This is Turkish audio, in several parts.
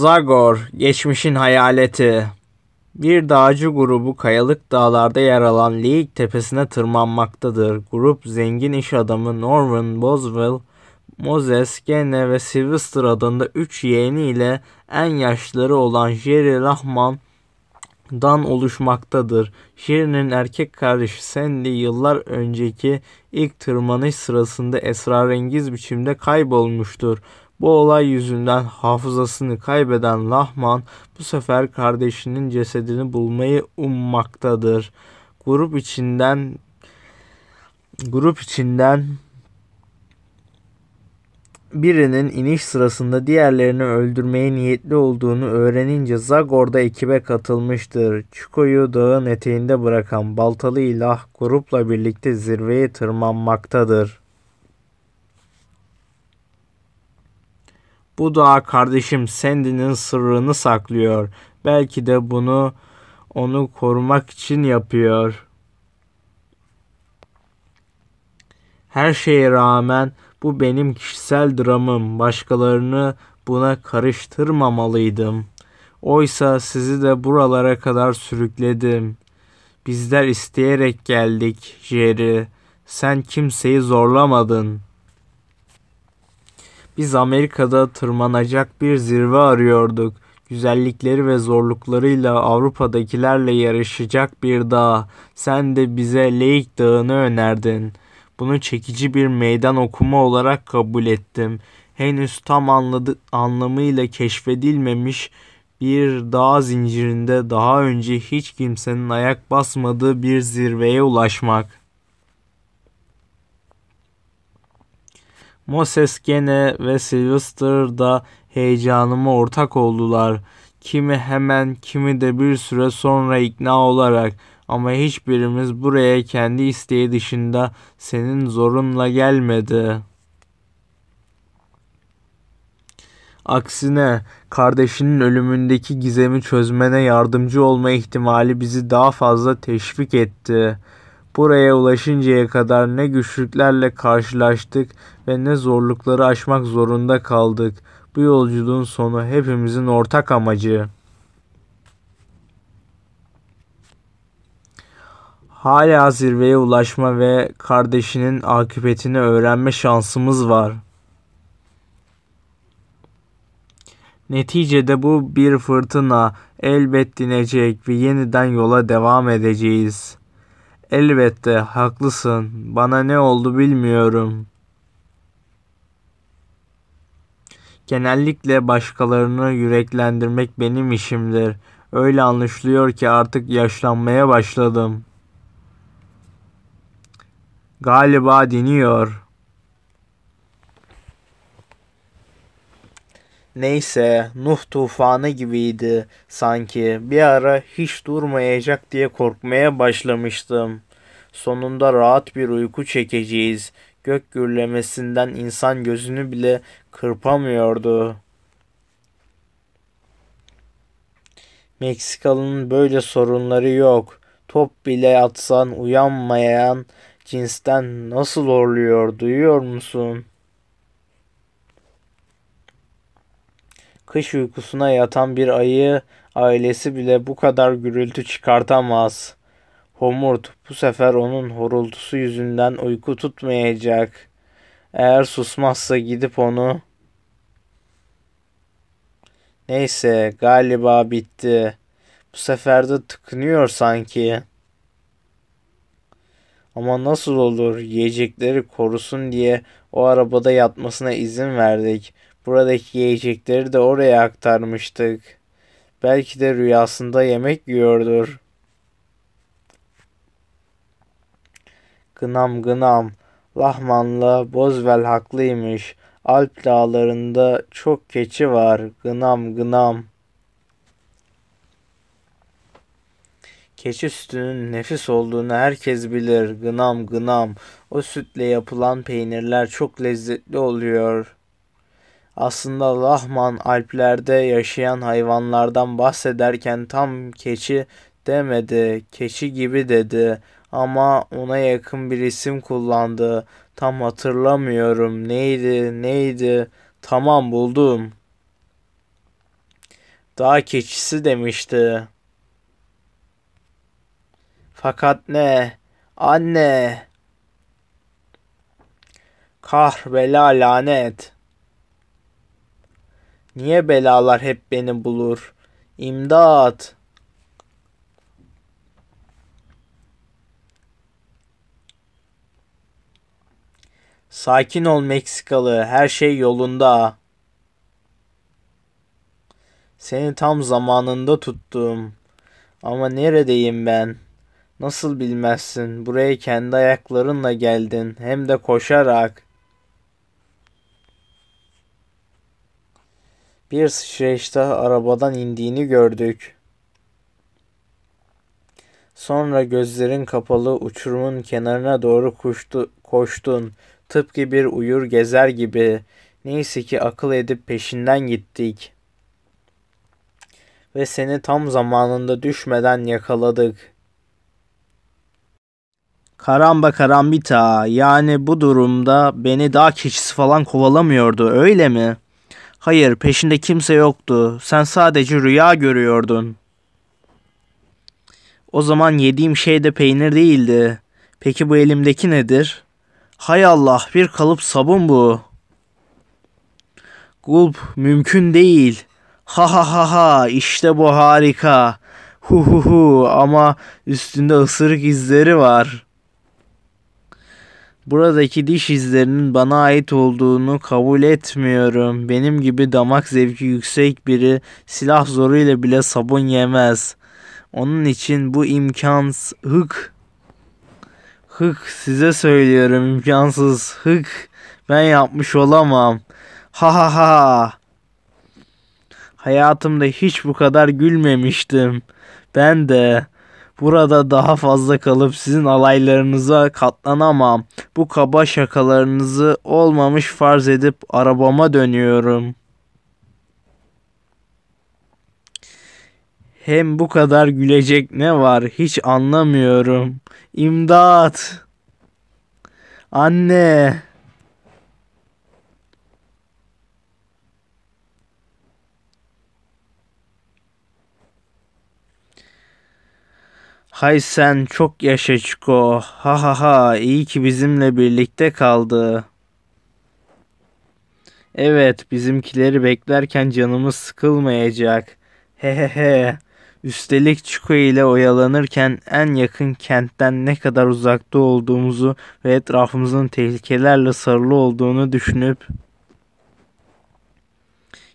Zagor, geçmişin hayaleti. Bir dağcı grubu kayalık dağlarda yer alan League tepesine tırmanmaktadır. Grup zengin iş adamı Norman Boswell, Moses, Gene ve Sylvester adında 3 yeğeni ile en yaşları olan Jerry Rahman dan oluşmaktadır. Jerry'nin erkek kardeşi Sandy yıllar önceki ilk tırmanış sırasında esrarengiz biçimde kaybolmuştur. Bu olay yüzünden hafızasını kaybeden Lahman bu sefer kardeşinin cesedini bulmayı ummaktadır. Grup içinden grup içinden birinin iniş sırasında diğerlerini öldürmeye niyetli olduğunu öğrenince Zagor'da ekibe katılmıştır. Çuko'yu dağın eteğinde bırakan Baltalı İlah grupla birlikte zirveye tırmanmaktadır. Bu da kardeşim Sandy'nin sırrını saklıyor. Belki de bunu onu korumak için yapıyor. Her şeye rağmen bu benim kişisel dramım. Başkalarını buna karıştırmamalıydım. Oysa sizi de buralara kadar sürükledim. Bizler isteyerek geldik Jerry. Sen kimseyi zorlamadın.'' Biz Amerika'da tırmanacak bir zirve arıyorduk. Güzellikleri ve zorluklarıyla Avrupa'dakilerle yarışacak bir dağ. Sen de bize Lake Dağı'nı önerdin. Bunu çekici bir meydan okuma olarak kabul ettim. Henüz tam anladı, anlamıyla keşfedilmemiş bir dağ zincirinde daha önce hiç kimsenin ayak basmadığı bir zirveye ulaşmak.'' Moses gene ve Sylvester da heyecanıma ortak oldular. Kimi hemen kimi de bir süre sonra ikna olarak ama hiçbirimiz buraya kendi isteği dışında senin zorunla gelmedi. Aksine kardeşinin ölümündeki gizemi çözmene yardımcı olma ihtimali bizi daha fazla teşvik etti. Buraya ulaşıncaya kadar ne güçlüklerle karşılaştık ve ne zorlukları aşmak zorunda kaldık. Bu yolculuğun sonu hepimizin ortak amacı. Hala zirveye ulaşma ve kardeşinin akıbetini öğrenme şansımız var. Neticede bu bir fırtına elbet dinecek ve yeniden yola devam edeceğiz. Elbette haklısın. Bana ne oldu bilmiyorum.'' Genellikle başkalarını yüreklendirmek benim işimdir. Öyle anlaşılıyor ki artık yaşlanmaya başladım. Galiba diniyor. Neyse Nuh tufanı gibiydi sanki. Bir ara hiç durmayacak diye korkmaya başlamıştım. Sonunda rahat bir uyku çekeceğiz. Gök gürlemesinden insan gözünü bile kırpamıyordu. Meksikalı'nın böyle sorunları yok. Top bile atsan uyanmayan cinsten nasıl horluyor duyuyor musun? Kış uykusuna yatan bir ayı ailesi bile bu kadar gürültü çıkartamaz.'' Homurt bu sefer onun horultusu yüzünden uyku tutmayacak. Eğer susmazsa gidip onu... Neyse galiba bitti. Bu sefer de tıkınıyor sanki. Ama nasıl olur yiyecekleri korusun diye o arabada yatmasına izin verdik. Buradaki yiyecekleri de oraya aktarmıştık. Belki de rüyasında yemek yiyordur.'' Gınam gınam. Lahmanlı Bozvel haklıymış. Alp dağlarında çok keçi var. Gınam gınam. Keçi sütünün nefis olduğunu herkes bilir. Gınam gınam. O sütle yapılan peynirler çok lezzetli oluyor. Aslında Lahman Alplerde yaşayan hayvanlardan bahsederken tam keçi demedi, keçi gibi dedi ama ona yakın bir isim kullandı. Tam hatırlamıyorum. Neydi? Neydi? Tamam buldum. daha keçisi demişti. Fakat ne? Anne. kah bela lanet. Niye belalar hep beni bulur? İmdat. Sakin ol Meksikalı, her şey yolunda. Seni tam zamanında tuttum. Ama neredeyim ben? Nasıl bilmezsin? Buraya kendi ayaklarınla geldin, hem de koşarak. Bir sıçrayışta arabadan indiğini gördük. Sonra gözlerin kapalı uçurumun kenarına doğru koştu, koştun. Tıpkı bir uyur gezer gibi neyse ki akıl edip peşinden gittik. Ve seni tam zamanında düşmeden yakaladık. Karamba karambita yani bu durumda beni daha keçisi falan kovalamıyordu öyle mi? Hayır peşinde kimse yoktu. Sen sadece rüya görüyordun. O zaman yediğim şey de peynir değildi. Peki bu elimdeki nedir? Hay Allah bir kalıp sabun bu. Gulp mümkün değil. Ha ha ha ha işte bu harika. Hu hu hu ama üstünde ısırık izleri var. Buradaki diş izlerinin bana ait olduğunu kabul etmiyorum. Benim gibi damak zevki yüksek biri silah zoruyla bile sabun yemez. Onun için bu imkansız Hık size söylüyorum imkansız. Hık ben yapmış olamam. Ha ha ha. Hayatımda hiç bu kadar gülmemiştim. Ben de burada daha fazla kalıp sizin alaylarınıza katlanamam. Bu kaba şakalarınızı olmamış farz edip arabama dönüyorum. Hem bu kadar gülecek ne var hiç anlamıyorum.'' İmdat. Anne. Hay sen çok yaşa Çiko. Ha ha ha iyi ki bizimle birlikte kaldı. Evet bizimkileri beklerken canımız sıkılmayacak. He he he. Üstelik Chico ile oyalanırken en yakın kentten ne kadar uzakta olduğumuzu ve etrafımızın tehlikelerle sarılı olduğunu düşünüp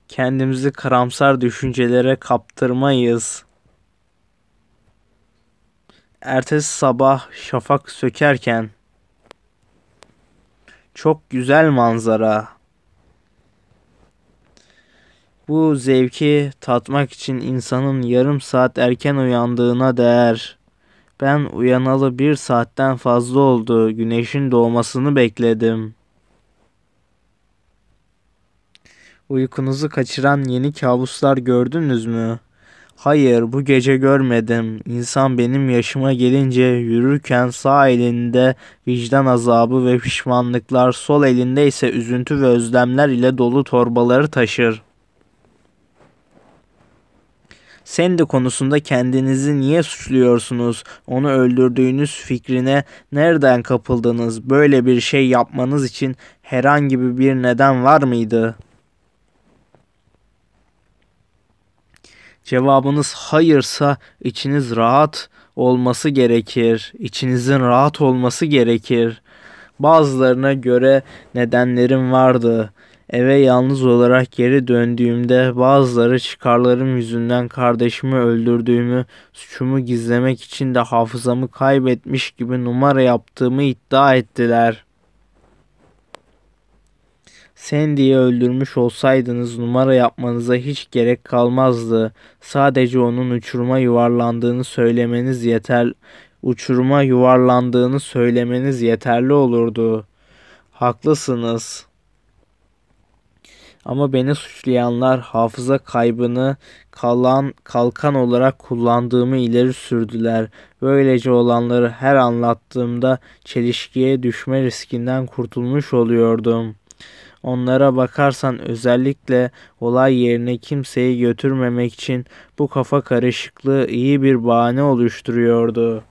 kendimizi karamsar düşüncelere kaptırmayız. Ertesi sabah şafak sökerken çok güzel manzara. Bu zevki tatmak için insanın yarım saat erken uyandığına değer. Ben uyanalı bir saatten fazla oldu. Güneşin doğmasını bekledim. Uykunuzu kaçıran yeni kabuslar gördünüz mü? Hayır, bu gece görmedim. İnsan benim yaşıma gelince yürürken sağ elinde vicdan azabı ve pişmanlıklar, sol elinde ise üzüntü ve özlemler ile dolu torbaları taşır. Sen de konusunda kendinizi niye suçluyorsunuz? Onu öldürdüğünüz fikrine nereden kapıldınız? Böyle bir şey yapmanız için herhangi bir neden var mıydı? Cevabınız hayırsa içiniz rahat olması gerekir. İçinizin rahat olması gerekir. Bazılarına göre nedenlerim vardı. Eve yalnız olarak geri döndüğümde bazıları çıkarlarım yüzünden kardeşimi öldürdüğümü, suçumu gizlemek için de hafızamı kaybetmiş gibi numara yaptığımı iddia ettiler. Sen diye öldürmüş olsaydınız numara yapmanıza hiç gerek kalmazdı. Sadece onun uçuruma yuvarlandığını söylemeniz yeter uçuruma yuvarlandığını söylemeniz yeterli olurdu. Haklısınız.'' Ama beni suçlayanlar hafıza kaybını kalan kalkan olarak kullandığımı ileri sürdüler. Böylece olanları her anlattığımda çelişkiye düşme riskinden kurtulmuş oluyordum. Onlara bakarsan özellikle olay yerine kimseyi götürmemek için bu kafa karışıklığı iyi bir bahane oluşturuyordu.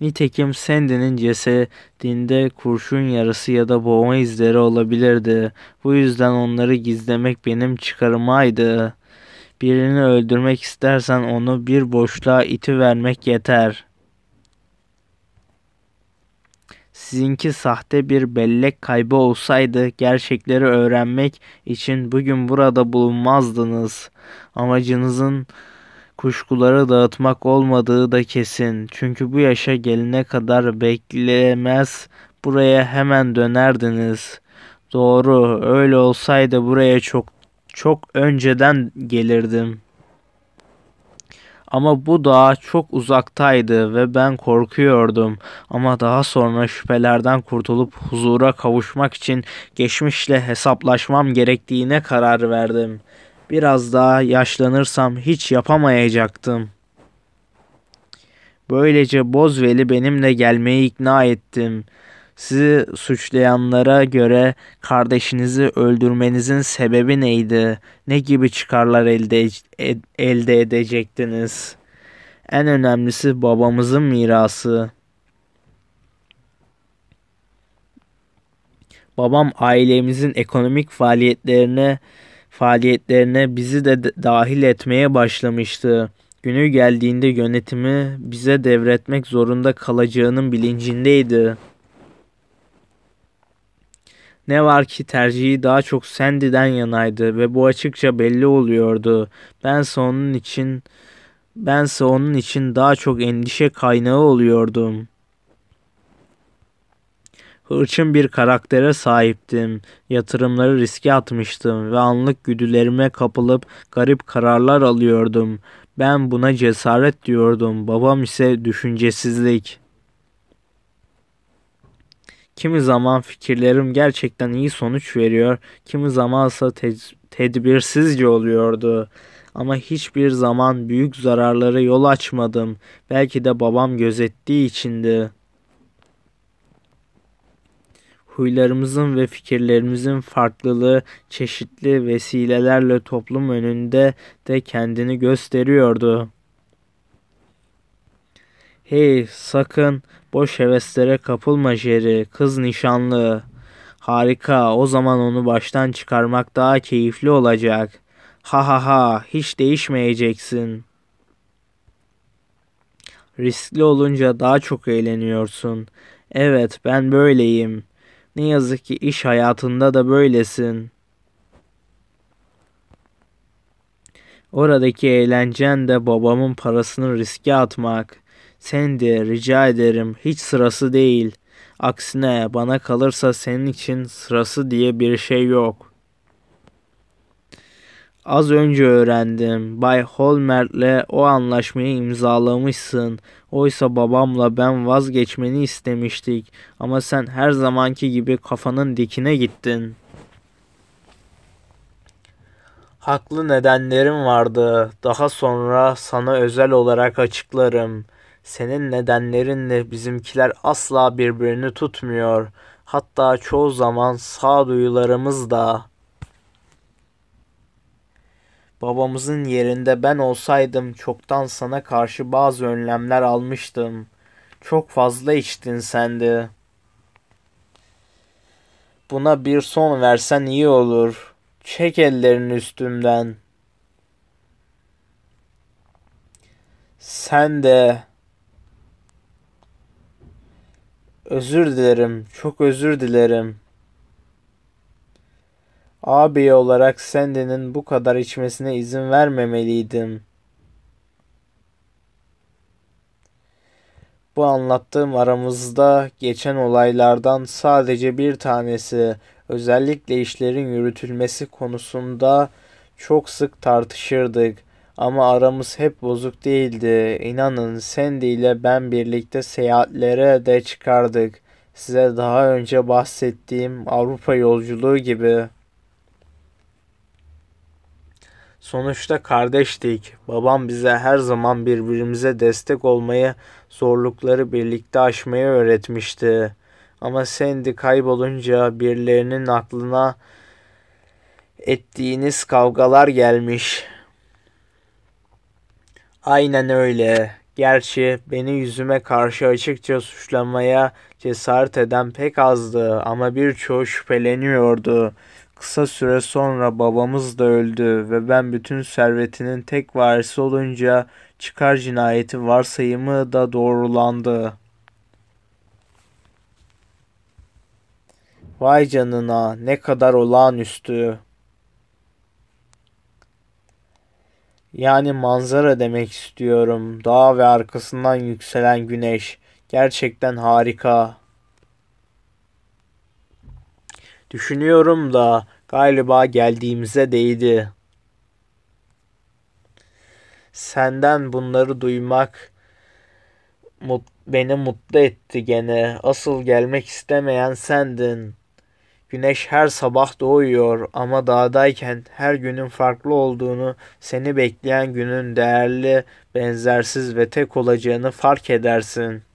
Nitekim Sandy'nin cesedinde kurşun yarısı ya da boğma izleri olabilirdi. Bu yüzden onları gizlemek benim çıkarımaydı. Birini öldürmek istersen onu bir boşluğa iti vermek yeter. Sizinki sahte bir bellek kaybı olsaydı gerçekleri öğrenmek için bugün burada bulunmazdınız. Amacınızın kuşkuları dağıtmak olmadığı da kesin. Çünkü bu yaşa gelene kadar beklemez buraya hemen dönerdiniz. Doğru öyle olsaydı buraya çok çok önceden gelirdim. Ama bu dağ çok uzaktaydı ve ben korkuyordum. Ama daha sonra şüphelerden kurtulup huzura kavuşmak için geçmişle hesaplaşmam gerektiğine karar verdim.'' Biraz daha yaşlanırsam hiç yapamayacaktım. Böylece Bozveli benimle gelmeyi ikna ettim. Sizi suçlayanlara göre kardeşinizi öldürmenizin sebebi neydi? Ne gibi çıkarlar elde, ed, elde edecektiniz? En önemlisi babamızın mirası. Babam ailemizin ekonomik faaliyetlerine faaliyetlerine bizi de dahil etmeye başlamıştı. Günü geldiğinde yönetimi bize devretmek zorunda kalacağının bilincindeydi. Ne var ki tercihi daha çok Sandy'den yanaydı ve bu açıkça belli oluyordu. Bense onun için bense onun için daha çok endişe kaynağı oluyordum.'' Hırçın bir karaktere sahiptim. Yatırımları riske atmıştım ve anlık güdülerime kapılıp garip kararlar alıyordum. Ben buna cesaret diyordum. Babam ise düşüncesizlik. Kimi zaman fikirlerim gerçekten iyi sonuç veriyor, kimi zamansa te- tedbirsizce oluyordu. Ama hiçbir zaman büyük zararlara yol açmadım. Belki de babam gözettiği içindi.'' huylarımızın ve fikirlerimizin farklılığı çeşitli vesilelerle toplum önünde de kendini gösteriyordu. Hey sakın boş heveslere kapılma Jerry kız nişanlı. Harika o zaman onu baştan çıkarmak daha keyifli olacak. Ha ha ha hiç değişmeyeceksin. Riskli olunca daha çok eğleniyorsun. Evet ben böyleyim.'' Ne yazık ki iş hayatında da böylesin. Oradaki eğlencen de babamın parasını riske atmak. Sen de rica ederim hiç sırası değil. Aksine bana kalırsa senin için sırası diye bir şey yok. Az önce öğrendim. Bay Holmer'le o anlaşmayı imzalamışsın. Oysa babamla ben vazgeçmeni istemiştik. Ama sen her zamanki gibi kafanın dikine gittin. Haklı nedenlerim vardı. Daha sonra sana özel olarak açıklarım. Senin nedenlerinle bizimkiler asla birbirini tutmuyor. Hatta çoğu zaman sağduyularımız da Babamızın yerinde ben olsaydım çoktan sana karşı bazı önlemler almıştım. Çok fazla içtin sende. Buna bir son versen iyi olur. Çek ellerini üstümden. Sen de özür dilerim, çok özür dilerim.'' Abi olarak Sandy'nin bu kadar içmesine izin vermemeliydim. Bu anlattığım aramızda geçen olaylardan sadece bir tanesi özellikle işlerin yürütülmesi konusunda çok sık tartışırdık. Ama aramız hep bozuk değildi. İnanın Sandy ile ben birlikte seyahatlere de çıkardık. Size daha önce bahsettiğim Avrupa yolculuğu gibi. Sonuçta kardeştik. Babam bize her zaman birbirimize destek olmayı, zorlukları birlikte aşmayı öğretmişti. Ama Sandy kaybolunca birilerinin aklına ettiğiniz kavgalar gelmiş. Aynen öyle. Gerçi beni yüzüme karşı açıkça suçlamaya cesaret eden pek azdı ama birçoğu şüpheleniyordu. Kısa süre sonra babamız da öldü ve ben bütün servetinin tek varisi olunca çıkar cinayeti varsayımı da doğrulandı. Vay canına ne kadar olağanüstü. Yani manzara demek istiyorum. Dağ ve arkasından yükselen güneş. Gerçekten harika. Düşünüyorum da galiba geldiğimize değdi. Senden bunları duymak mut, beni mutlu etti gene. Asıl gelmek istemeyen sendin. Güneş her sabah doğuyor ama dağdayken her günün farklı olduğunu, seni bekleyen günün değerli, benzersiz ve tek olacağını fark edersin.''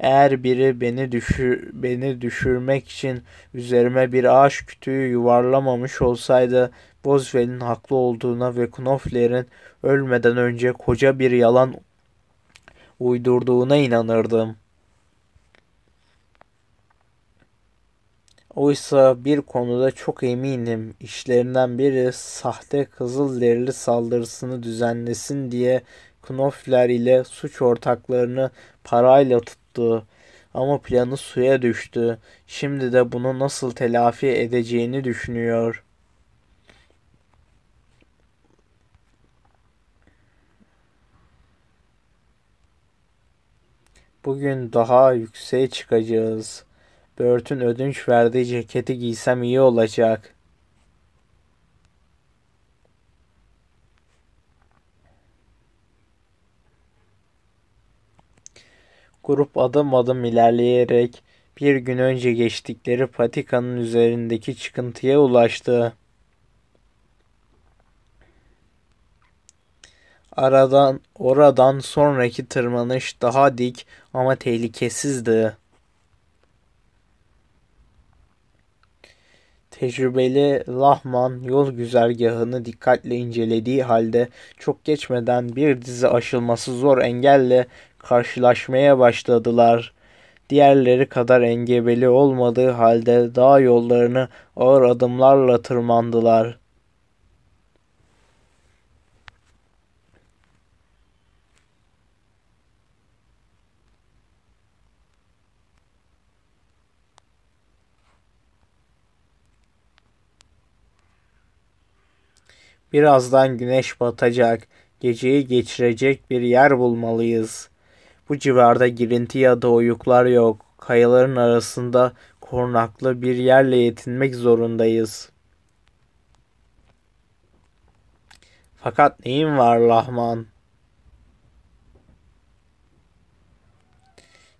Eğer biri beni düşür, beni düşürmek için üzerime bir ağaç kütüğü yuvarlamamış olsaydı Boswell'in haklı olduğuna ve Knopfler'in ölmeden önce koca bir yalan uydurduğuna inanırdım. Oysa bir konuda çok eminim. İşlerinden biri sahte kızıl derili saldırısını düzenlesin diye Knopfler ile suç ortaklarını parayla tut yaptı. Ama planı suya düştü. Şimdi de bunu nasıl telafi edeceğini düşünüyor. Bugün daha yükseğe çıkacağız. Bört'ün ödünç verdiği ceketi giysem iyi olacak.'' Grup adım adım ilerleyerek bir gün önce geçtikleri patikanın üzerindeki çıkıntıya ulaştı. Aradan oradan sonraki tırmanış daha dik ama tehlikesizdi. Tecrübeli Lahman yol güzergahını dikkatle incelediği halde çok geçmeden bir dizi aşılması zor engelle karşılaşmaya başladılar. Diğerleri kadar engebeli olmadığı halde dağ yollarını ağır adımlarla tırmandılar. Birazdan güneş batacak, geceyi geçirecek bir yer bulmalıyız. Bu civarda girinti ya da oyuklar yok. Kayaların arasında korunaklı bir yerle yetinmek zorundayız. Fakat neyin var Lahman?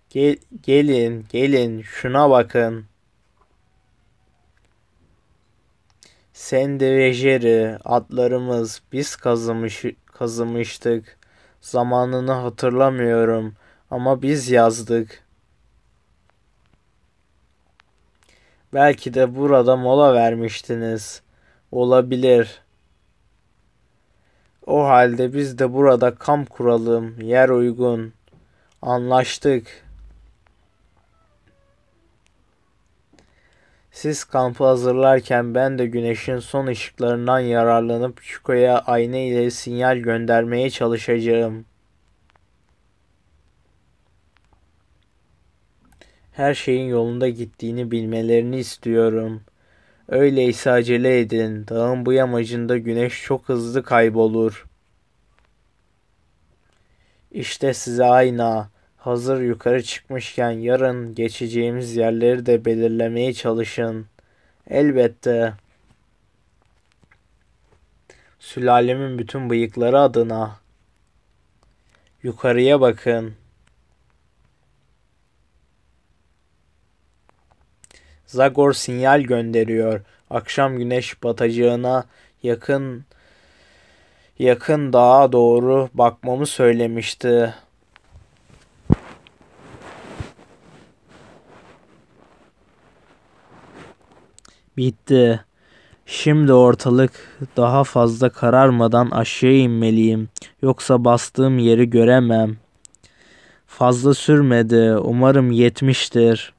Gel, gelin, gelin, şuna bakın. Sendirejeri atlarımız biz kazımış, kazımıştık. Zamanını hatırlamıyorum. Ama biz yazdık. Belki de burada mola vermiştiniz. Olabilir. O halde biz de burada kamp kuralım. Yer uygun. Anlaştık. Siz kampı hazırlarken ben de güneşin son ışıklarından yararlanıp Chico'ya ayna ile sinyal göndermeye çalışacağım.'' her şeyin yolunda gittiğini bilmelerini istiyorum. Öyleyse acele edin. Dağın bu yamacında güneş çok hızlı kaybolur. İşte size ayna. Hazır yukarı çıkmışken yarın geçeceğimiz yerleri de belirlemeye çalışın. Elbette. Sülalemin bütün bıyıkları adına. Yukarıya bakın. Zagor sinyal gönderiyor. Akşam güneş batacağına yakın yakın dağa doğru bakmamı söylemişti. Bitti. Şimdi ortalık daha fazla kararmadan aşağı inmeliyim. Yoksa bastığım yeri göremem. Fazla sürmedi. Umarım yetmiştir.''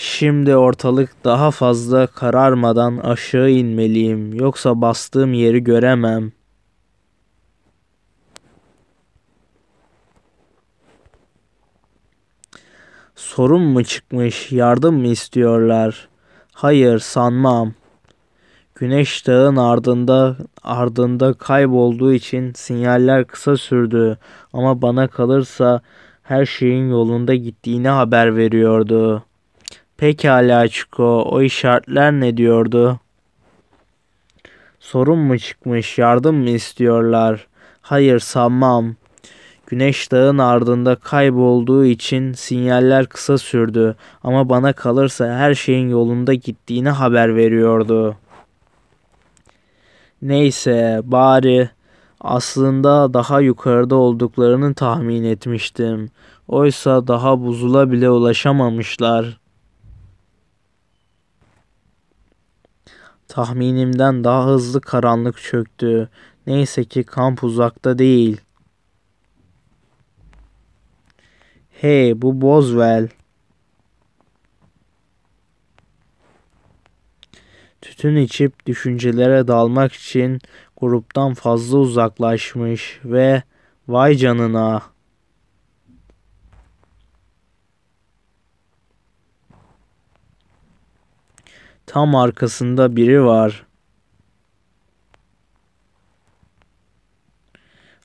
Şimdi ortalık daha fazla kararmadan aşağı inmeliyim yoksa bastığım yeri göremem. Sorun mu çıkmış, yardım mı istiyorlar? Hayır, sanmam. Güneş dağın ardında ardında kaybolduğu için sinyaller kısa sürdü ama bana kalırsa her şeyin yolunda gittiğini haber veriyordu.'' Pekala Çiko, o işaretler ne diyordu? Sorun mu çıkmış, yardım mı istiyorlar? Hayır sanmam. Güneş dağın ardında kaybolduğu için sinyaller kısa sürdü ama bana kalırsa her şeyin yolunda gittiğini haber veriyordu. Neyse bari aslında daha yukarıda olduklarını tahmin etmiştim. Oysa daha buzula bile ulaşamamışlar. Tahminimden daha hızlı karanlık çöktü. Neyse ki kamp uzakta değil. Hey bu Boswell. Tütün içip düşüncelere dalmak için gruptan fazla uzaklaşmış ve vay canına Tam arkasında biri var.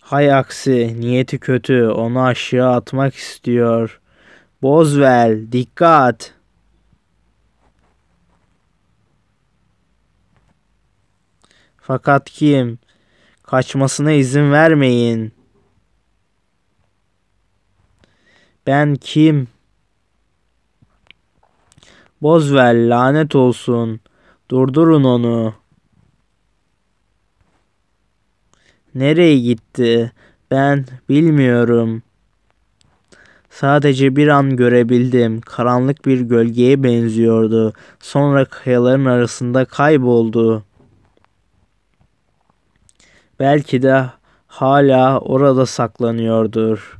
Hay aksi niyeti kötü onu aşağı atmak istiyor. Bozvel dikkat. Fakat kim? Kaçmasına izin vermeyin. Ben kim? Bozvel lanet olsun. Durdurun onu. Nereye gitti? Ben bilmiyorum. Sadece bir an görebildim. Karanlık bir gölgeye benziyordu. Sonra kayaların arasında kayboldu. Belki de hala orada saklanıyordur.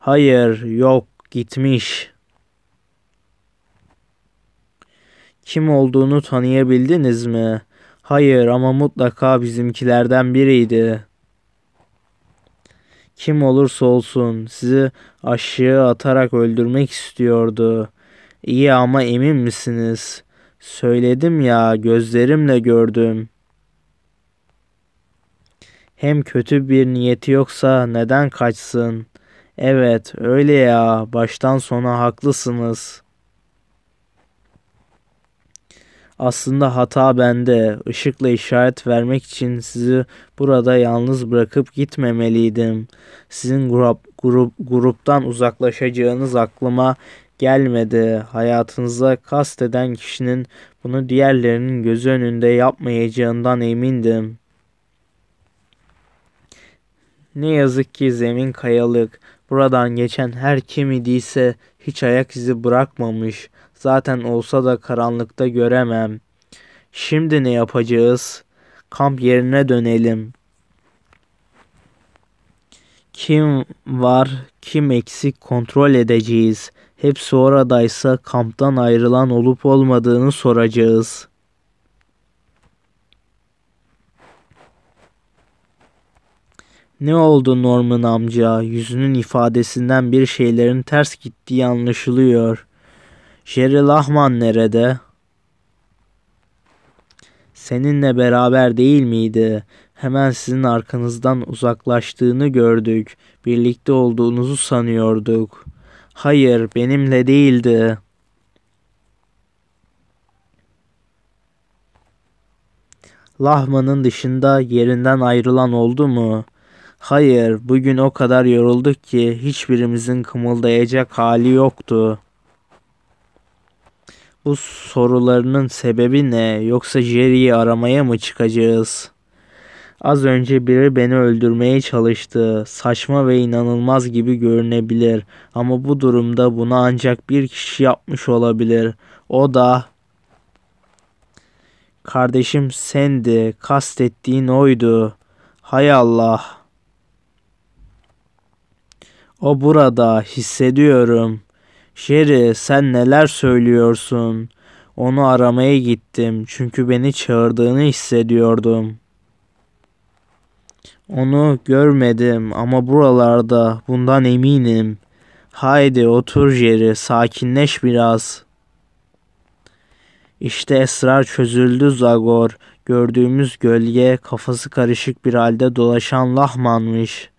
Hayır, yok, gitmiş.'' kim olduğunu tanıyabildiniz mi? Hayır ama mutlaka bizimkilerden biriydi. Kim olursa olsun sizi aşağı atarak öldürmek istiyordu. İyi ama emin misiniz? Söyledim ya gözlerimle gördüm. Hem kötü bir niyeti yoksa neden kaçsın? Evet, öyle ya. Baştan sona haklısınız.'' Aslında hata bende. Işıkla işaret vermek için sizi burada yalnız bırakıp gitmemeliydim. Sizin grup, grup gruptan uzaklaşacağınız aklıma gelmedi. Hayatınıza kasteden kişinin bunu diğerlerinin gözü önünde yapmayacağından emindim. Ne yazık ki zemin kayalık. Buradan geçen her kim idiyse hiç ayak izi bırakmamış. Zaten olsa da karanlıkta göremem. Şimdi ne yapacağız? Kamp yerine dönelim. Kim var, kim eksik kontrol edeceğiz. Hepsi oradaysa kamptan ayrılan olup olmadığını soracağız.'' Ne oldu Norman amca? Yüzünün ifadesinden bir şeylerin ters gittiği anlaşılıyor. Sherry Lahman nerede? Seninle beraber değil miydi? Hemen sizin arkanızdan uzaklaştığını gördük. Birlikte olduğunuzu sanıyorduk. Hayır, benimle değildi. Lahman'ın dışında yerinden ayrılan oldu mu? Hayır, bugün o kadar yorulduk ki hiçbirimizin kımıldayacak hali yoktu.'' Bu sorularının sebebi ne? Yoksa Jerry'i aramaya mı çıkacağız? Az önce biri beni öldürmeye çalıştı. Saçma ve inanılmaz gibi görünebilir ama bu durumda bunu ancak bir kişi yapmış olabilir. O da Kardeşim sendi. Kastettiğin oydu. Hay Allah. O burada hissediyorum. Jerry sen neler söylüyorsun? Onu aramaya gittim çünkü beni çağırdığını hissediyordum. Onu görmedim ama buralarda bundan eminim. Haydi otur Jerry sakinleş biraz. İşte esrar çözüldü Zagor. Gördüğümüz gölge kafası karışık bir halde dolaşan Lahman'mış.''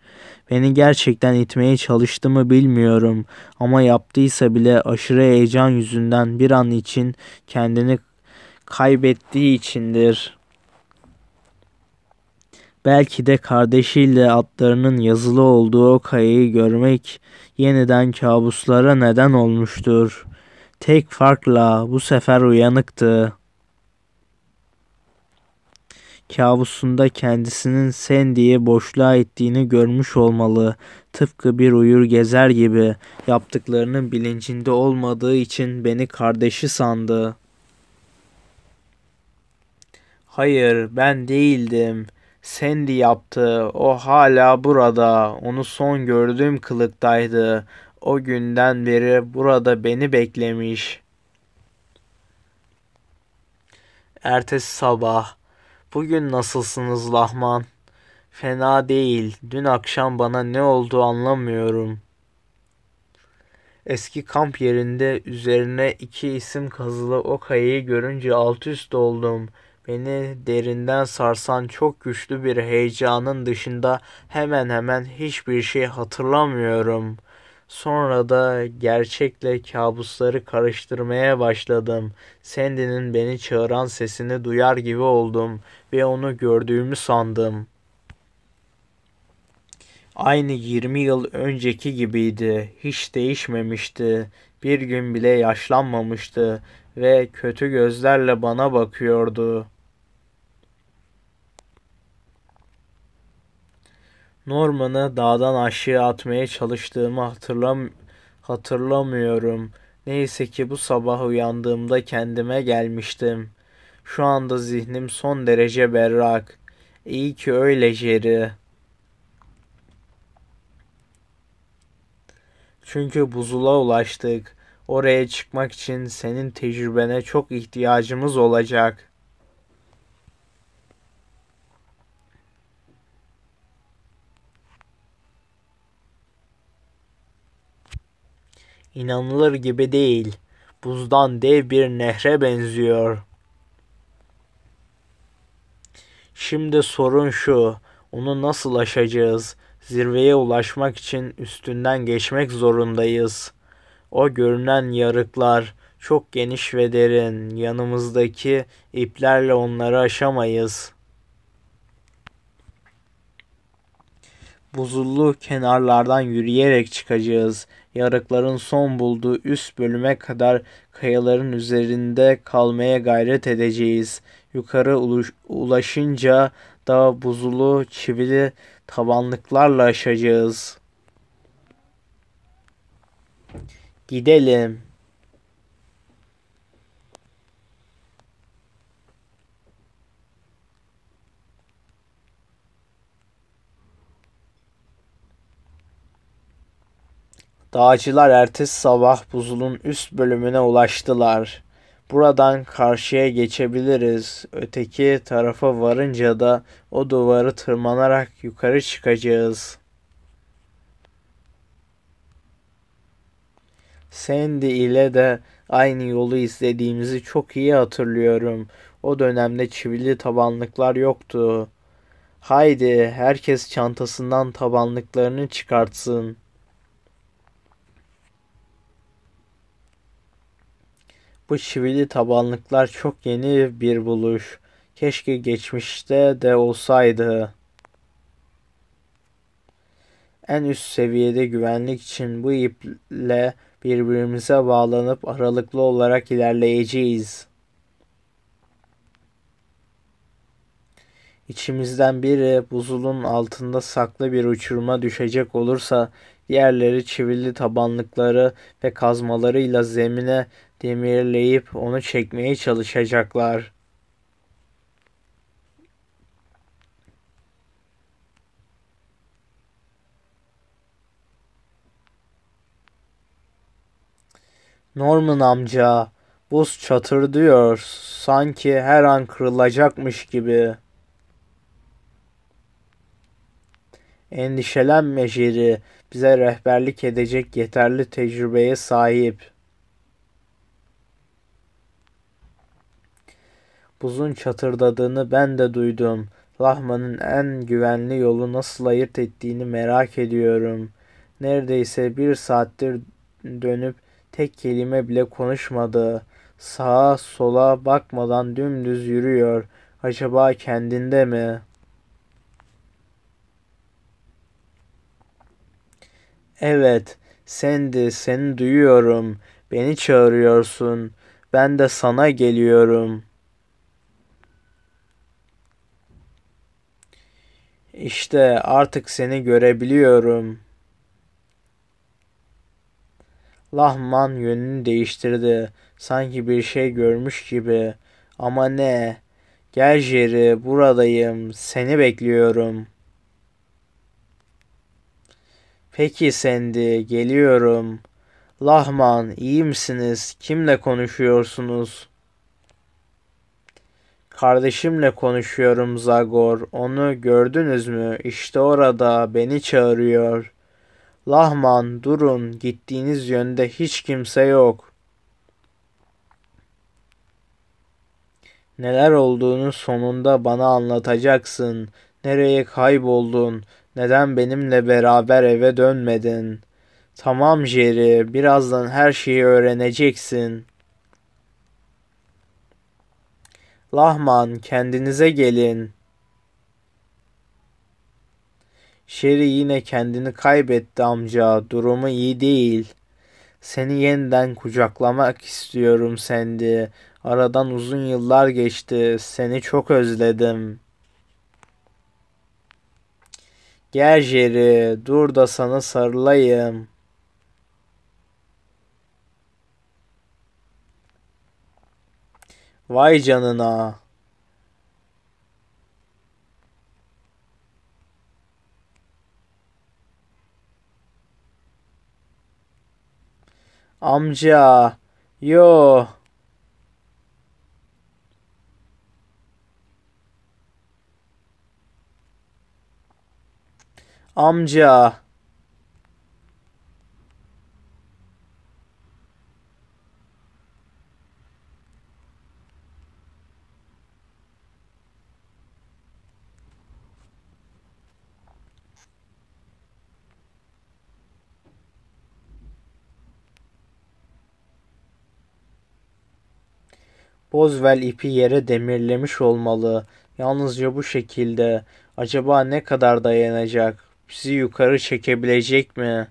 Beni gerçekten itmeye çalıştı mı bilmiyorum ama yaptıysa bile aşırı heyecan yüzünden bir an için kendini kaybettiği içindir. Belki de kardeşiyle atlarının yazılı olduğu o kayayı görmek yeniden kabuslara neden olmuştur. Tek farkla bu sefer uyanıktı kabusunda kendisinin sen diye boşluğa ettiğini görmüş olmalı. Tıpkı bir uyur gezer gibi yaptıklarının bilincinde olmadığı için beni kardeşi sandı. Hayır, ben değildim. Sandy yaptı. O hala burada. Onu son gördüğüm kılıktaydı. O günden beri burada beni beklemiş. Ertesi sabah Bugün nasılsınız Lahman? Fena değil. Dün akşam bana ne oldu anlamıyorum. Eski kamp yerinde üzerine iki isim kazılı o kayayı görünce alt üst oldum. Beni derinden sarsan çok güçlü bir heyecanın dışında hemen hemen hiçbir şey hatırlamıyorum.'' Sonra da gerçekle kabusları karıştırmaya başladım. Sandy'nin beni çağıran sesini duyar gibi oldum ve onu gördüğümü sandım. Aynı 20 yıl önceki gibiydi. Hiç değişmemişti. Bir gün bile yaşlanmamıştı ve kötü gözlerle bana bakıyordu. Norman'ı dağdan aşağı atmaya çalıştığımı hatırlam hatırlamıyorum. Neyse ki bu sabah uyandığımda kendime gelmiştim. Şu anda zihnim son derece berrak. İyi ki öyle Jerry. Çünkü buzula ulaştık. Oraya çıkmak için senin tecrübene çok ihtiyacımız olacak.'' İnanılır gibi değil. Buzdan dev bir nehre benziyor. Şimdi sorun şu. Onu nasıl aşacağız? Zirveye ulaşmak için üstünden geçmek zorundayız. O görünen yarıklar çok geniş ve derin. Yanımızdaki iplerle onları aşamayız. Buzullu kenarlardan yürüyerek çıkacağız yarıkların son bulduğu üst bölüme kadar kayaların üzerinde kalmaya gayret edeceğiz. Yukarı ulaşınca da buzulu, çivili tabanlıklarla aşacağız. Gidelim. Dağcılar ertesi sabah buzulun üst bölümüne ulaştılar. Buradan karşıya geçebiliriz. Öteki tarafa varınca da o duvarı tırmanarak yukarı çıkacağız. Sandy ile de aynı yolu izlediğimizi çok iyi hatırlıyorum. O dönemde çivili tabanlıklar yoktu. Haydi herkes çantasından tabanlıklarını çıkartsın.'' Bu çivili tabanlıklar çok yeni bir buluş. Keşke geçmişte de olsaydı. En üst seviyede güvenlik için bu iple birbirimize bağlanıp aralıklı olarak ilerleyeceğiz. İçimizden biri buzulun altında saklı bir uçuruma düşecek olursa diğerleri çivili tabanlıkları ve kazmalarıyla zemine demirleyip onu çekmeye çalışacaklar. Norman amca, buz çatır diyor, sanki her an kırılacakmış gibi. Endişelenme Jerry, bize rehberlik edecek yeterli tecrübeye sahip.'' Buzun çatırdadığını ben de duydum. Lahmanın en güvenli yolu nasıl ayırt ettiğini merak ediyorum. Neredeyse bir saattir dönüp tek kelime bile konuşmadı. Sağa sola bakmadan dümdüz yürüyor. Acaba kendinde mi? Evet, Sandy seni duyuyorum. Beni çağırıyorsun. Ben de sana geliyorum.'' İşte artık seni görebiliyorum. Lahman yönünü değiştirdi. Sanki bir şey görmüş gibi. Ama ne? Gel Jerry buradayım. Seni bekliyorum. Peki Sandy geliyorum. Lahman iyi misiniz? Kimle konuşuyorsunuz?'' Kardeşimle konuşuyorum Zagor. Onu gördünüz mü? İşte orada beni çağırıyor. Lahman durun gittiğiniz yönde hiç kimse yok. Neler olduğunu sonunda bana anlatacaksın. Nereye kayboldun? Neden benimle beraber eve dönmedin? Tamam Jerry, birazdan her şeyi öğreneceksin.'' Lahman kendinize gelin. Şeri yine kendini kaybetti amca. Durumu iyi değil. Seni yeniden kucaklamak istiyorum sende. Aradan uzun yıllar geçti. Seni çok özledim. Gel Jerry, dur da sana sarılayım.'' Vay canına. Amca. Yo. Amca. Bozvel ipi yere demirlemiş olmalı. Yalnızca bu şekilde. Acaba ne kadar dayanacak? Bizi yukarı çekebilecek mi?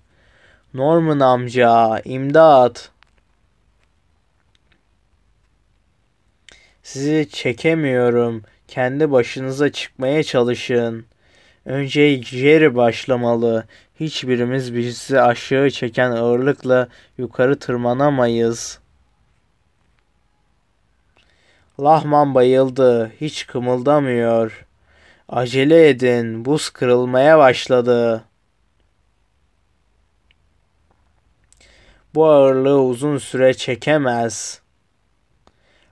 Norman amca, imdat. Sizi çekemiyorum. Kendi başınıza çıkmaya çalışın. Önce Jerry başlamalı. Hiçbirimiz bizi aşağı çeken ağırlıkla yukarı tırmanamayız.'' Lahman bayıldı, hiç kımıldamıyor. Acele edin, buz kırılmaya başladı. Bu ağırlığı uzun süre çekemez.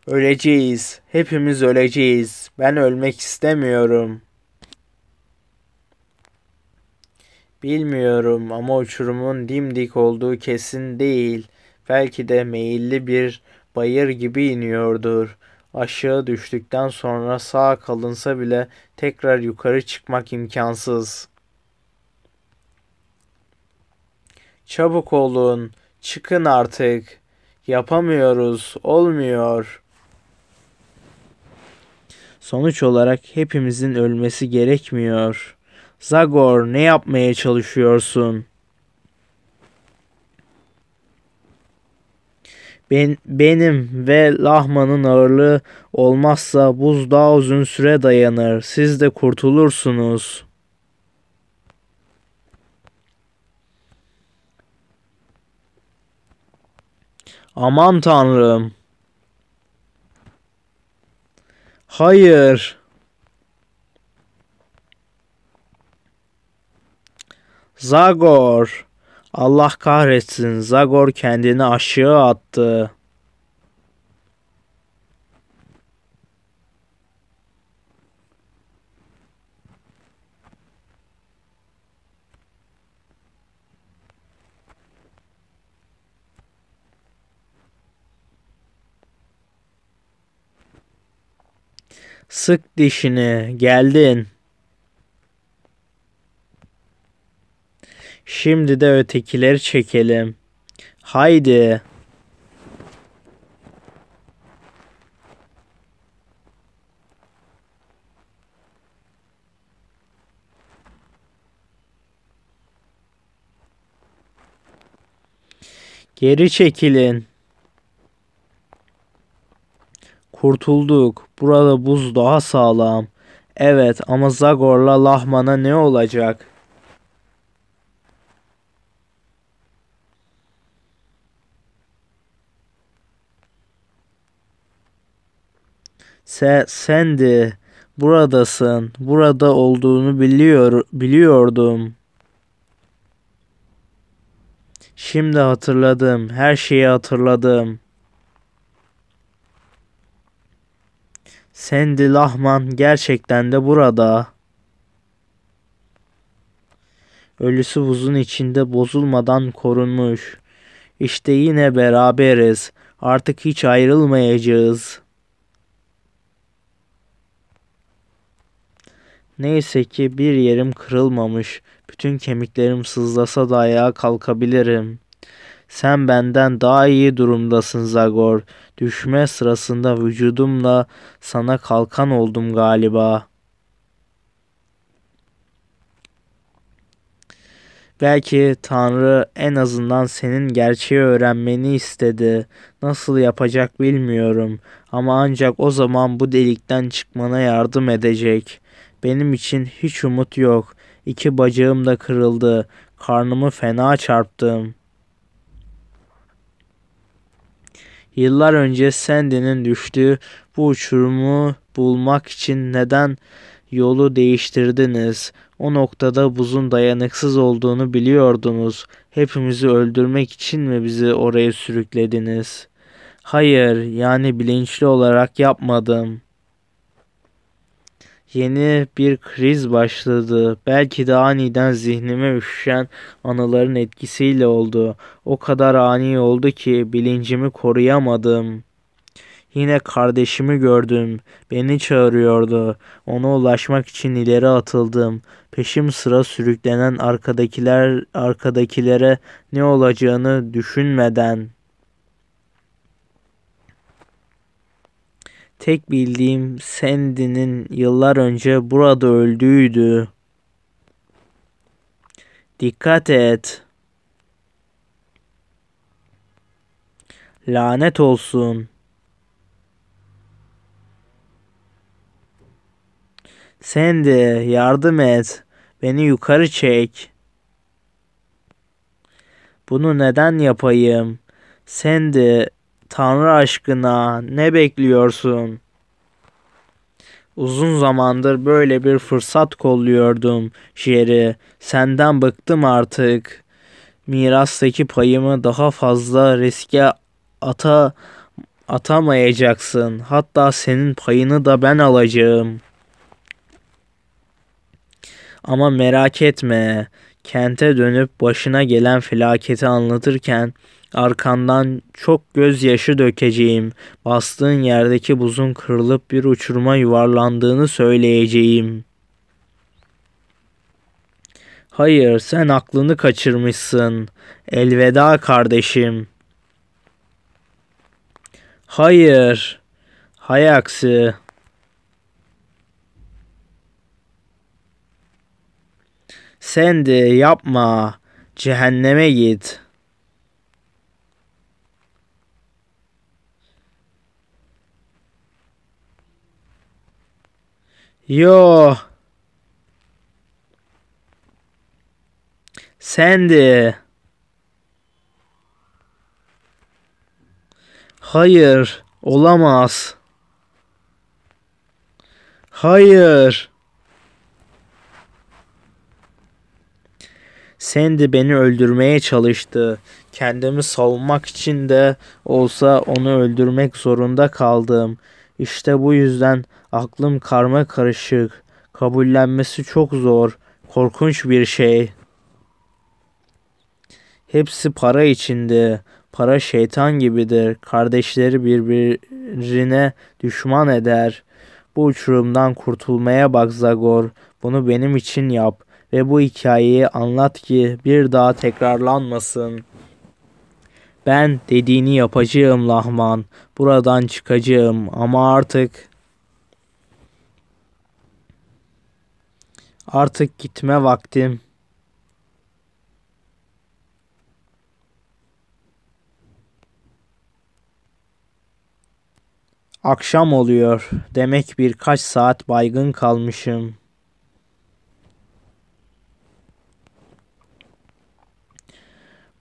Öleceğiz, hepimiz öleceğiz. Ben ölmek istemiyorum. Bilmiyorum ama uçurumun dimdik olduğu kesin değil. Belki de meyilli bir bayır gibi iniyordur. Aşağı düştükten sonra sağ kalınsa bile tekrar yukarı çıkmak imkansız. Çabuk olun, çıkın artık. Yapamıyoruz, olmuyor. Sonuç olarak hepimizin ölmesi gerekmiyor. Zagor ne yapmaya çalışıyorsun?'' ben, benim ve lahmanın ağırlığı olmazsa buz daha uzun süre dayanır. Siz de kurtulursunuz. Aman tanrım. Hayır. Zagor. Allah kahretsin Zagor kendini aşağı attı. Sık dişini geldin. Şimdi de ötekileri çekelim. Haydi. Geri çekilin. Kurtulduk. Burada buz daha sağlam. Evet ama Zagor'la Lahman'a ne olacak? sendi. Buradasın. Burada olduğunu biliyor biliyordum. Şimdi hatırladım. Her şeyi hatırladım. Sandy Lahman gerçekten de burada. Ölüsü buzun içinde bozulmadan korunmuş. İşte yine beraberiz. Artık hiç ayrılmayacağız.'' Neyse ki bir yerim kırılmamış. Bütün kemiklerim sızlasa da ayağa kalkabilirim. Sen benden daha iyi durumdasın Zagor. Düşme sırasında vücudumla sana kalkan oldum galiba. Belki Tanrı en azından senin gerçeği öğrenmeni istedi. Nasıl yapacak bilmiyorum ama ancak o zaman bu delikten çıkmana yardım edecek. Benim için hiç umut yok. İki bacağım da kırıldı. Karnımı fena çarptım. Yıllar önce Sandy'nin düştüğü bu uçurumu bulmak için neden yolu değiştirdiniz? O noktada buzun dayanıksız olduğunu biliyordunuz. Hepimizi öldürmek için mi bizi oraya sürüklediniz? Hayır, yani bilinçli olarak yapmadım.'' Yeni bir kriz başladı. Belki de aniden zihnime üşüşen anıların etkisiyle oldu. O kadar ani oldu ki bilincimi koruyamadım. Yine kardeşimi gördüm. Beni çağırıyordu. Ona ulaşmak için ileri atıldım. Peşim sıra sürüklenen arkadakiler arkadakilere ne olacağını düşünmeden Tek bildiğim Sandy'nin yıllar önce burada öldüğüydü. Dikkat et. Lanet olsun. Sandy yardım et. Beni yukarı çek. Bunu neden yapayım? Sandy Tanrı aşkına ne bekliyorsun? Uzun zamandır böyle bir fırsat kolluyordum şiiri. Senden bıktım artık. Mirastaki payımı daha fazla riske ata atamayacaksın. Hatta senin payını da ben alacağım. Ama merak etme kente dönüp başına gelen felaketi anlatırken arkandan çok gözyaşı dökeceğim. Bastığın yerdeki buzun kırılıp bir uçuruma yuvarlandığını söyleyeceğim. Hayır, sen aklını kaçırmışsın. Elveda kardeşim. Hayır. hayaksı. Sen de yapma, cehenneme git. Yo. Sen de. Hayır, olamaz. Hayır. Sandy beni öldürmeye çalıştı. Kendimi savunmak için de olsa onu öldürmek zorunda kaldım. İşte bu yüzden aklım karma karışık. Kabullenmesi çok zor. Korkunç bir şey. Hepsi para içindi. Para şeytan gibidir. Kardeşleri birbirine düşman eder. Bu uçurumdan kurtulmaya bak Zagor. Bunu benim için yap ve bu hikayeyi anlat ki bir daha tekrarlanmasın. Ben dediğini yapacağım Lahman. Buradan çıkacağım ama artık Artık gitme vaktim. Akşam oluyor. Demek birkaç saat baygın kalmışım.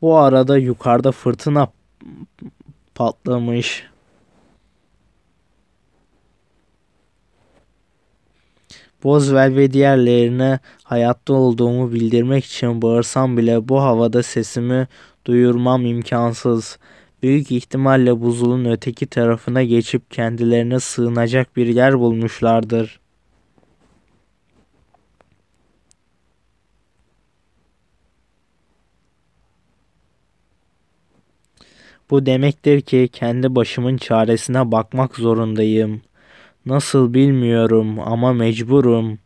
Bu arada yukarıda fırtına patlamış. Bozwell ve diğerlerine hayatta olduğumu bildirmek için bağırsam bile bu havada sesimi duyurmam imkansız. Büyük ihtimalle buzulun öteki tarafına geçip kendilerine sığınacak bir yer bulmuşlardır. Bu demektir ki kendi başımın çaresine bakmak zorundayım. Nasıl bilmiyorum ama mecburum.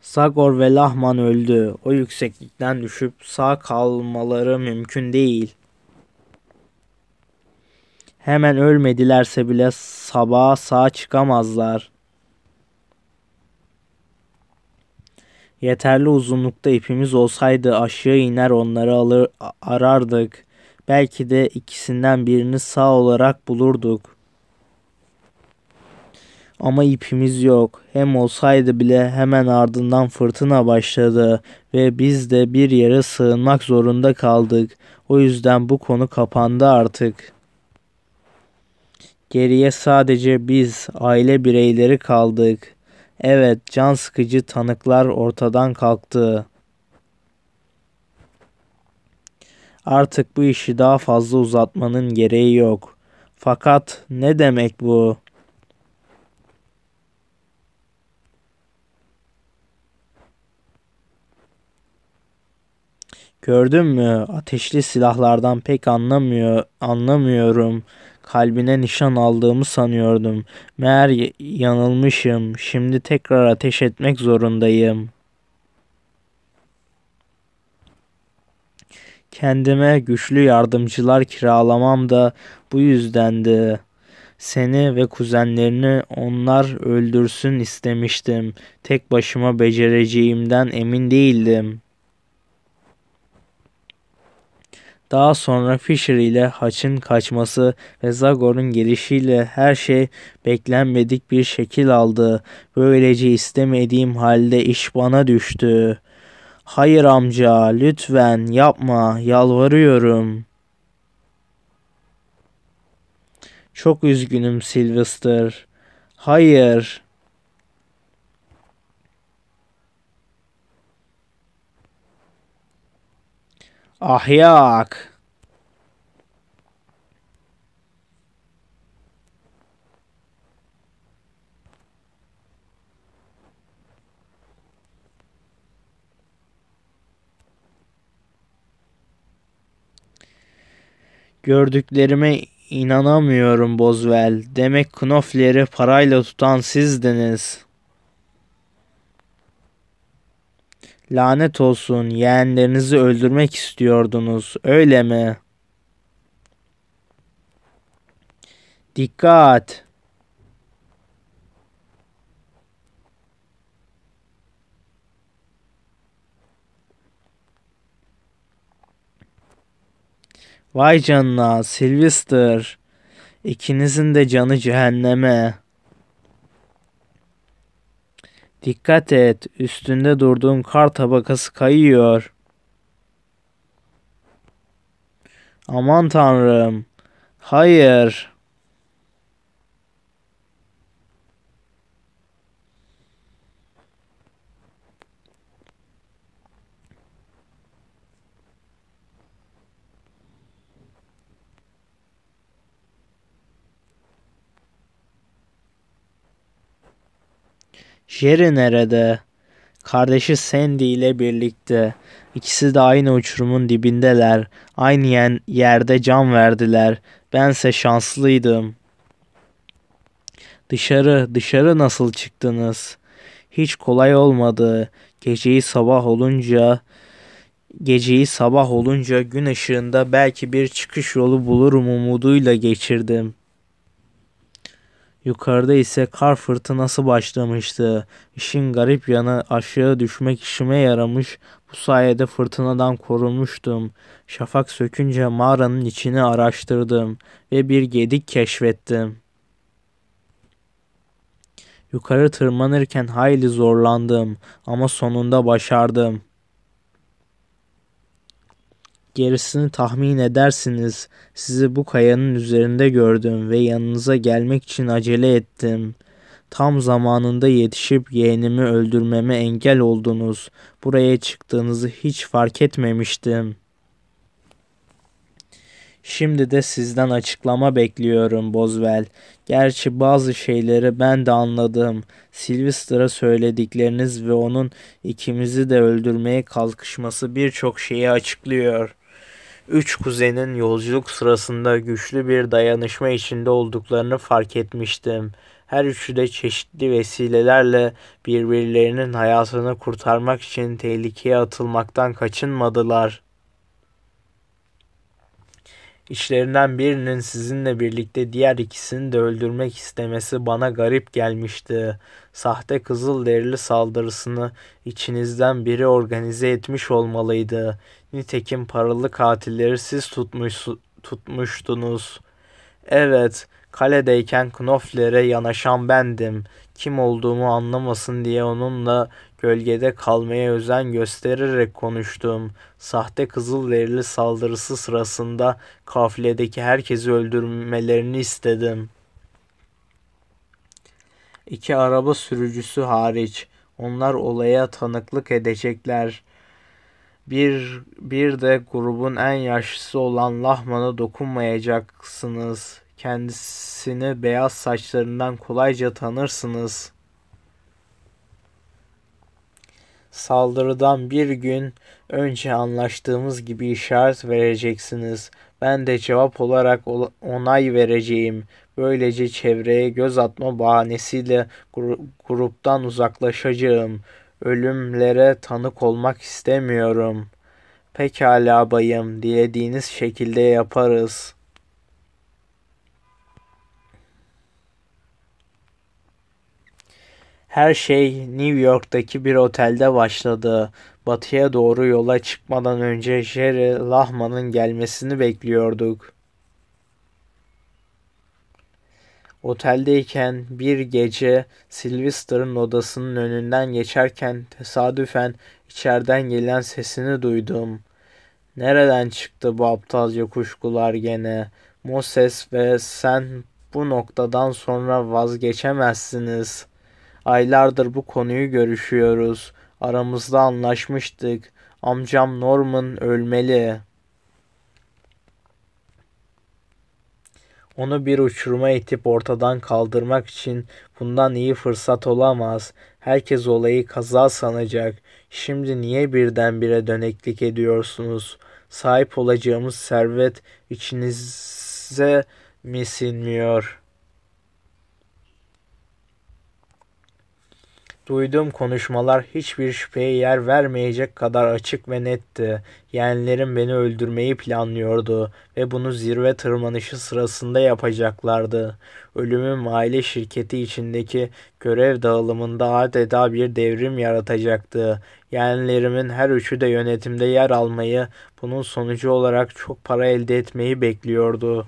Sagor ve Lahman öldü. O yükseklikten düşüp sağ kalmaları mümkün değil. Hemen ölmedilerse bile sabaha sağ çıkamazlar. Yeterli uzunlukta ipimiz olsaydı aşağı iner onları alır arardık. Belki de ikisinden birini sağ olarak bulurduk. Ama ipimiz yok. Hem olsaydı bile hemen ardından fırtına başladı ve biz de bir yere sığınmak zorunda kaldık. O yüzden bu konu kapandı artık. Geriye sadece biz aile bireyleri kaldık. Evet, can sıkıcı tanıklar ortadan kalktı. Artık bu işi daha fazla uzatmanın gereği yok. Fakat ne demek bu? Gördün mü? Ateşli silahlardan pek anlamıyor, anlamıyorum. Kalbine nişan aldığımı sanıyordum. Meğer yanılmışım. Şimdi tekrar ateş etmek zorundayım. Kendime güçlü yardımcılar kiralamam da bu yüzdendi. Seni ve kuzenlerini onlar öldürsün istemiştim. Tek başıma becereceğimden emin değildim.'' Daha sonra Fisher ile Haç'ın kaçması ve Zagor'un gelişiyle her şey beklenmedik bir şekil aldı. Böylece istemediğim halde iş bana düştü. Hayır amca lütfen yapma yalvarıyorum.'' Çok üzgünüm Sylvester. Hayır. Ahyak. Gördüklerime inanamıyorum Bozwell. Demek Knofler'i parayla tutan sizdiniz.'' Lanet olsun yeğenlerinizi öldürmek istiyordunuz öyle mi? Dikkat! Vay canına Sylvester. İkinizin de canı cehenneme. Dikkat et, üstünde durduğun kar tabakası kayıyor. Aman tanrım. Hayır. Jerry nerede? Kardeşi Sandy ile birlikte. İkisi de aynı uçurumun dibindeler. Aynı yerde can verdiler. Bense şanslıydım. Dışarı, dışarı nasıl çıktınız? Hiç kolay olmadı. Geceyi sabah olunca geceyi sabah olunca gün ışığında belki bir çıkış yolu bulurum umuduyla geçirdim. Yukarıda ise kar fırtınası başlamıştı. İşin garip yanı aşağı düşmek işime yaramış. Bu sayede fırtınadan korunmuştum. Şafak sökünce mağaranın içini araştırdım ve bir gedik keşfettim. Yukarı tırmanırken hayli zorlandım ama sonunda başardım. Gerisini tahmin edersiniz. Sizi bu kayanın üzerinde gördüm ve yanınıza gelmek için acele ettim. Tam zamanında yetişip yeğenimi öldürmeme engel oldunuz. Buraya çıktığınızı hiç fark etmemiştim. Şimdi de sizden açıklama bekliyorum Bozwell. Gerçi bazı şeyleri ben de anladım. Sylvester'a söyledikleriniz ve onun ikimizi de öldürmeye kalkışması birçok şeyi açıklıyor.'' Üç kuzenin yolculuk sırasında güçlü bir dayanışma içinde olduklarını fark etmiştim. Her üçü de çeşitli vesilelerle birbirlerinin hayatını kurtarmak için tehlikeye atılmaktan kaçınmadılar. İçlerinden birinin sizinle birlikte diğer ikisini de öldürmek istemesi bana garip gelmişti. Sahte kızıl derili saldırısını içinizden biri organize etmiş olmalıydı. Nitekim paralı katilleri siz tutmuş, tutmuştunuz. Evet, kaledeyken Knofler'e yanaşan bendim. Kim olduğumu anlamasın diye onunla gölgede kalmaya özen göstererek konuştum. Sahte kızıl Kızılderili saldırısı sırasında kafiledeki herkesi öldürmelerini istedim. İki araba sürücüsü hariç. Onlar olaya tanıklık edecekler. Bir, bir de grubun en yaşlısı olan Lahman'a dokunmayacaksınız. Kendisini beyaz saçlarından kolayca tanırsınız. Saldırıdan bir gün önce anlaştığımız gibi işaret vereceksiniz. Ben de cevap olarak onay vereceğim. Böylece çevreye göz atma bahanesiyle gru- gruptan uzaklaşacağım. Ölümlere tanık olmak istemiyorum. Pekala bayım, dilediğiniz şekilde yaparız. Her şey New York'taki bir otelde başladı. Batıya doğru yola çıkmadan önce Jerry Lahman'ın gelmesini bekliyorduk. Oteldeyken bir gece Sylvester'ın odasının önünden geçerken tesadüfen içeriden gelen sesini duydum. Nereden çıktı bu aptalca kuşkular gene? Moses ve sen bu noktadan sonra vazgeçemezsiniz. Aylardır bu konuyu görüşüyoruz. Aramızda anlaşmıştık. Amcam Norman ölmeli.'' Onu bir uçuruma itip ortadan kaldırmak için bundan iyi fırsat olamaz. Herkes olayı kaza sanacak. Şimdi niye birdenbire döneklik ediyorsunuz? Sahip olacağımız servet içinize mi sinmiyor?'' Duyduğum konuşmalar hiçbir şüpheye yer vermeyecek kadar açık ve netti. Yeğenlerim beni öldürmeyi planlıyordu ve bunu zirve tırmanışı sırasında yapacaklardı. Ölümüm aile şirketi içindeki görev dağılımında adeta bir devrim yaratacaktı. Yeğenlerimin her üçü de yönetimde yer almayı, bunun sonucu olarak çok para elde etmeyi bekliyordu.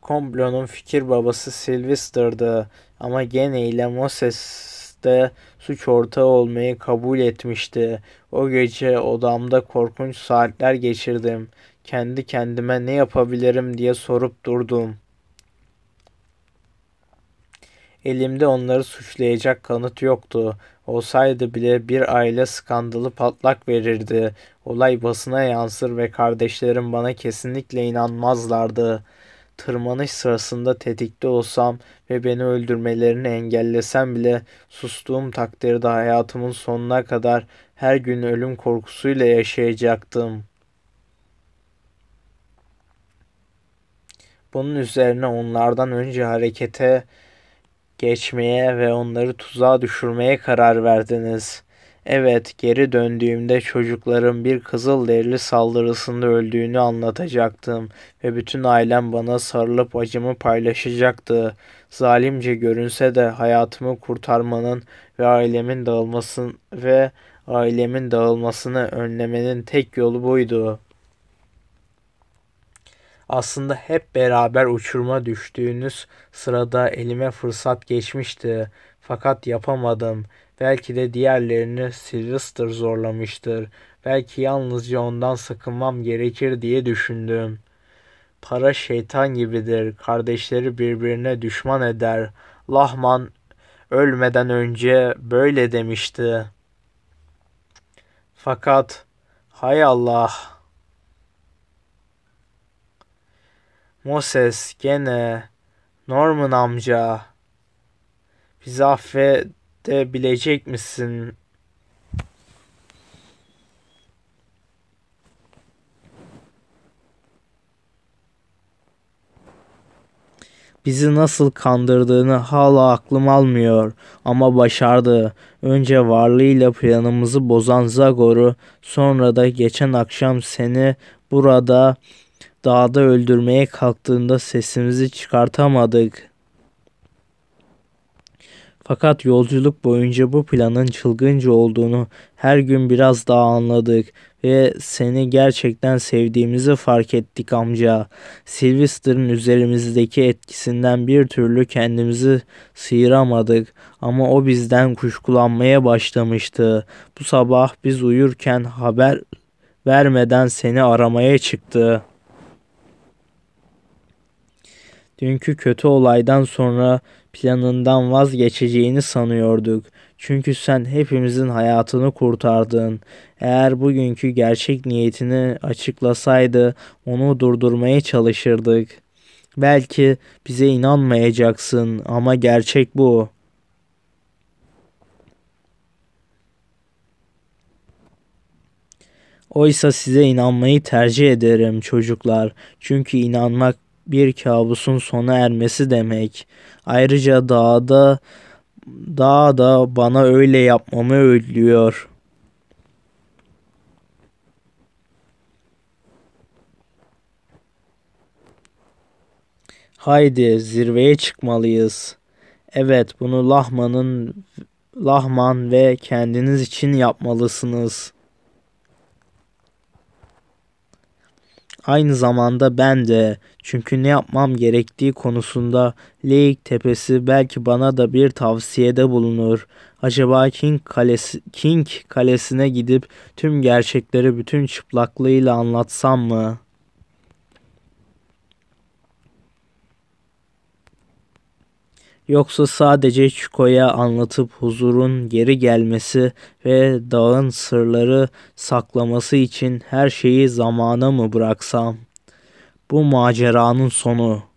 Komplonun fikir babası Sylvester'dı. Ama gene ile Moses'te suç ortağı olmayı kabul etmişti. O gece odamda korkunç saatler geçirdim. Kendi kendime ne yapabilirim diye sorup durdum. Elimde onları suçlayacak kanıt yoktu. Olsaydı bile bir aile skandalı patlak verirdi. Olay basına yansır ve kardeşlerim bana kesinlikle inanmazlardı.'' tırmanış sırasında tetikte olsam ve beni öldürmelerini engellesem bile sustuğum takdirde hayatımın sonuna kadar her gün ölüm korkusuyla yaşayacaktım. Bunun üzerine onlardan önce harekete geçmeye ve onları tuzağa düşürmeye karar verdiniz. Evet, geri döndüğümde çocukların bir kızıl Kızılderili saldırısında öldüğünü anlatacaktım ve bütün ailem bana sarılıp acımı paylaşacaktı. Zalimce görünse de hayatımı kurtarmanın ve ailemin dağılmasın ve ailemin dağılmasını önlemenin tek yolu buydu. Aslında hep beraber uçuruma düştüğünüz sırada elime fırsat geçmişti. Fakat yapamadım Belki de diğerlerini Sylvester zorlamıştır. Belki yalnızca ondan sakınmam gerekir diye düşündüm. Para şeytan gibidir. Kardeşleri birbirine düşman eder. Lahman ölmeden önce böyle demişti. Fakat hay Allah. Moses gene Norman amca bizi affet düzeltebilecek misin? Bizi nasıl kandırdığını hala aklım almıyor ama başardı. Önce varlığıyla planımızı bozan Zagor'u sonra da geçen akşam seni burada dağda öldürmeye kalktığında sesimizi çıkartamadık.'' Fakat yolculuk boyunca bu planın çılgınca olduğunu her gün biraz daha anladık ve seni gerçekten sevdiğimizi fark ettik amca. Sylvester'ın üzerimizdeki etkisinden bir türlü kendimizi sıyıramadık ama o bizden kuşkulanmaya başlamıştı. Bu sabah biz uyurken haber vermeden seni aramaya çıktı.'' Dünkü kötü olaydan sonra planından vazgeçeceğini sanıyorduk. Çünkü sen hepimizin hayatını kurtardın. Eğer bugünkü gerçek niyetini açıklasaydı onu durdurmaya çalışırdık. Belki bize inanmayacaksın ama gerçek bu. Oysa size inanmayı tercih ederim çocuklar. Çünkü inanmak bir kabusun sona ermesi demek. Ayrıca dağda dağ da bana öyle yapmamı öğütlüyor. Haydi zirveye çıkmalıyız. Evet bunu Lahman'ın Lahman ve kendiniz için yapmalısınız.'' Aynı zamanda ben de çünkü ne yapmam gerektiği konusunda Leik Tepesi belki bana da bir tavsiyede bulunur. Acaba King, Kalesi, King Kalesi'ne gidip tüm gerçekleri bütün çıplaklığıyla anlatsam mı?'' Yoksa sadece Çiko'ya anlatıp huzurun geri gelmesi ve dağın sırları saklaması için her şeyi zamana mı bıraksam? Bu maceranın sonu.